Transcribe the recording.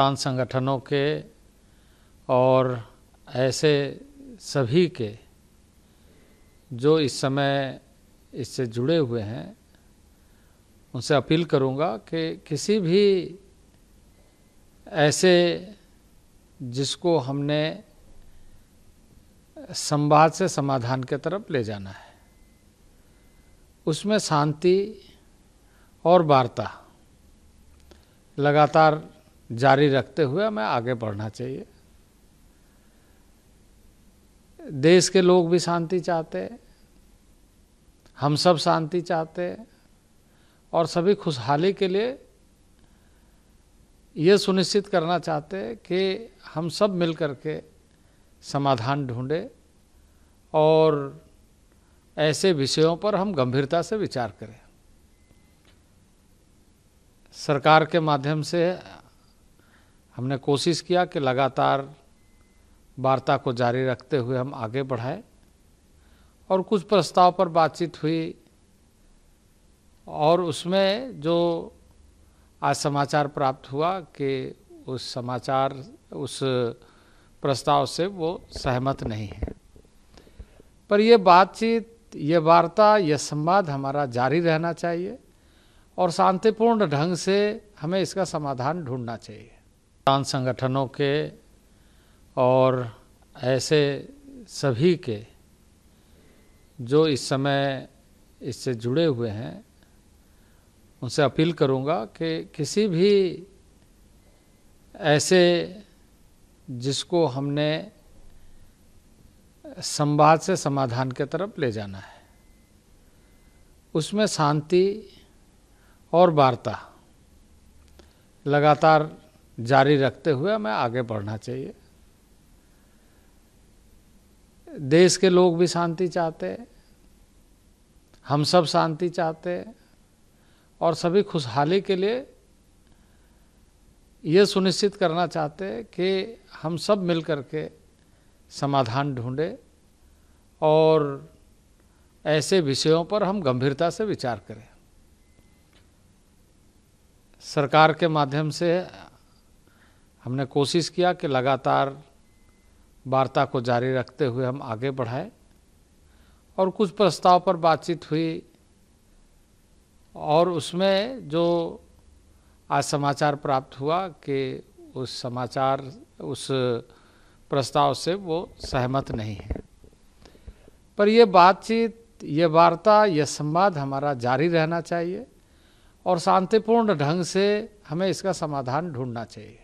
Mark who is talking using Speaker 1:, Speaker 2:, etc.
Speaker 1: किसान संगठनों के और ऐसे सभी के जो इस समय इससे जुड़े हुए हैं उनसे अपील करूंगा कि किसी भी ऐसे जिसको हमने संवाद से समाधान के तरफ ले जाना है उसमें शांति और वार्ता लगातार जारी रखते हुए हमें आगे बढ़ना चाहिए देश के लोग भी शांति चाहते हम सब शांति चाहते और सभी खुशहाली के लिए ये सुनिश्चित करना चाहते कि हम सब मिल के समाधान ढूंढे और ऐसे विषयों पर हम गंभीरता से विचार करें सरकार के माध्यम से हमने कोशिश किया कि लगातार वार्ता को जारी रखते हुए हम आगे बढ़ाए और कुछ प्रस्ताव पर बातचीत हुई और उसमें जो आज समाचार प्राप्त हुआ कि उस समाचार उस प्रस्ताव से वो सहमत नहीं है पर यह बातचीत ये वार्ता यह संवाद हमारा जारी रहना चाहिए और शांतिपूर्ण ढंग से हमें इसका समाधान ढूंढना चाहिए किसान संगठनों के और ऐसे सभी के जो इस समय इससे जुड़े हुए हैं उनसे अपील करूंगा कि किसी भी ऐसे जिसको हमने संवाद से समाधान के तरफ ले जाना है उसमें शांति और वार्ता लगातार जारी रखते हुए हमें आगे बढ़ना चाहिए देश के लोग भी शांति चाहते हम सब शांति चाहते और सभी खुशहाली के लिए ये सुनिश्चित करना चाहते कि हम सब मिल के समाधान ढूंढे और ऐसे विषयों पर हम गंभीरता से विचार करें सरकार के माध्यम से हमने कोशिश किया कि लगातार वार्ता को जारी रखते हुए हम आगे बढ़ाए और कुछ प्रस्ताव पर बातचीत हुई और उसमें जो आज समाचार प्राप्त हुआ कि उस समाचार उस प्रस्ताव से वो सहमत नहीं है पर यह बातचीत ये वार्ता यह संवाद हमारा जारी रहना चाहिए और शांतिपूर्ण ढंग से हमें इसका समाधान ढूंढना चाहिए